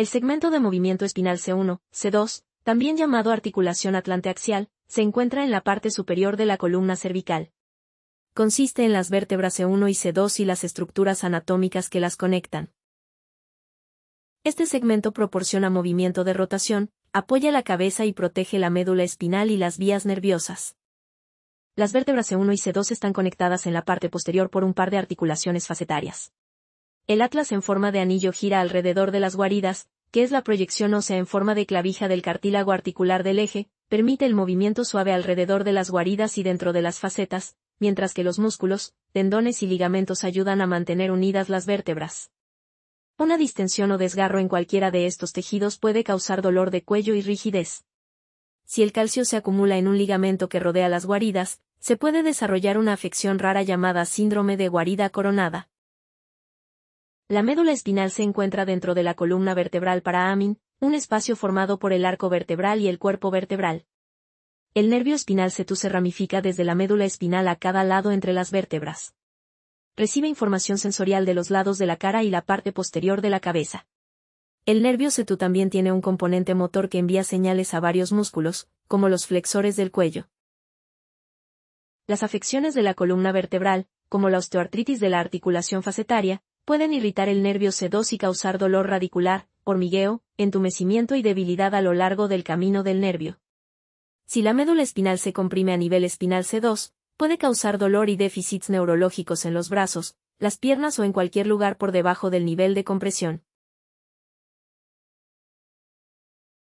El segmento de movimiento espinal C1, C2, también llamado articulación atlanteaxial, se encuentra en la parte superior de la columna cervical. Consiste en las vértebras C1 y C2 y las estructuras anatómicas que las conectan. Este segmento proporciona movimiento de rotación, apoya la cabeza y protege la médula espinal y las vías nerviosas. Las vértebras C1 y C2 están conectadas en la parte posterior por un par de articulaciones facetarias. El atlas en forma de anillo gira alrededor de las guaridas, que es la proyección ósea en forma de clavija del cartílago articular del eje, permite el movimiento suave alrededor de las guaridas y dentro de las facetas, mientras que los músculos, tendones y ligamentos ayudan a mantener unidas las vértebras. Una distensión o desgarro en cualquiera de estos tejidos puede causar dolor de cuello y rigidez. Si el calcio se acumula en un ligamento que rodea las guaridas, se puede desarrollar una afección rara llamada síndrome de guarida coronada. La médula espinal se encuentra dentro de la columna vertebral para Amin, un espacio formado por el arco vertebral y el cuerpo vertebral. El nervio espinal setú se ramifica desde la médula espinal a cada lado entre las vértebras. Recibe información sensorial de los lados de la cara y la parte posterior de la cabeza. El nervio setú también tiene un componente motor que envía señales a varios músculos, como los flexores del cuello. Las afecciones de la columna vertebral, como la osteoartritis de la articulación facetaria, pueden irritar el nervio C2 y causar dolor radicular, hormigueo, entumecimiento y debilidad a lo largo del camino del nervio. Si la médula espinal se comprime a nivel espinal C2, puede causar dolor y déficits neurológicos en los brazos, las piernas o en cualquier lugar por debajo del nivel de compresión.